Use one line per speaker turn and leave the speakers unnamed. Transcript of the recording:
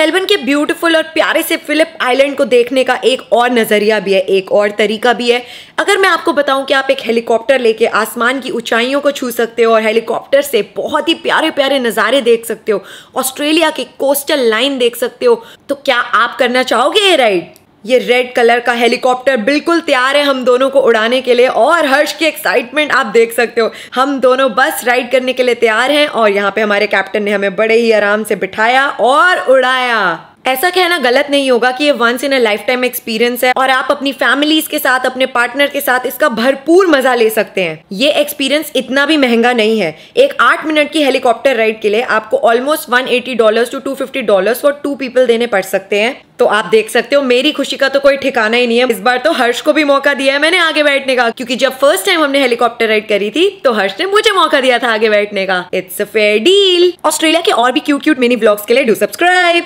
Melbourne के beautiful और प्यारे से फिलिप आइलैंड को देखने का एक और नज़रिया भी है एक और तरीका भी है अगर मैं आपको बताऊं कि आप एक हेलीकॉप्टर लेके आसमान की ऊंचाइयों को छू सकते हो और हेलीकॉप्टर से बहुत ही प्यारे प्यारे नज़ारे देख सकते हो ऑस्ट्रेलिया के कोस्टल लाइन देख सकते हो तो क्या आप करना चाहोगे ये राइड ये रेड कलर का हेलीकॉप्टर बिल्कुल तैयार है हम दोनों को उड़ाने के लिए और हर्ष की एक्साइटमेंट आप देख सकते हो हम दोनों बस राइड करने के लिए तैयार हैं और यहाँ पे हमारे कैप्टन ने हमें बड़े ही आराम से बिठाया और उड़ाया ऐसा कहना गलत नहीं होगा कि ये once in a lifetime experience है और आप अपनी फैमिलीज के साथ अपने पार्टनर के साथ इसका भरपूर मजा ले सकते हैं ये एक्सपीरियंस इतना भी महंगा नहीं है एक आठ मिनट की हेलीकॉप्टर राइड के लिए आपको almost one eighty dollar to two fifty dollar for two people देने पड़ सकते हैं तो आप देख सकते हो मेरी खुशी का तो कोई ठिकाना ही नहीं है इस बार तो हर्ष को भी मौका दिया है मैंने आगे बैठने का क्योंकि जब फर्स्ट टाइम हमने हेलीकॉप्टर राइड करी थी तो हर्ष ने मुझे मौका दिया था आगे बैठने का it's a fair deal Australia के और भी क्यूट क्यूट मिनी ब्लॉग्स के लिए डू सब्सक्राइब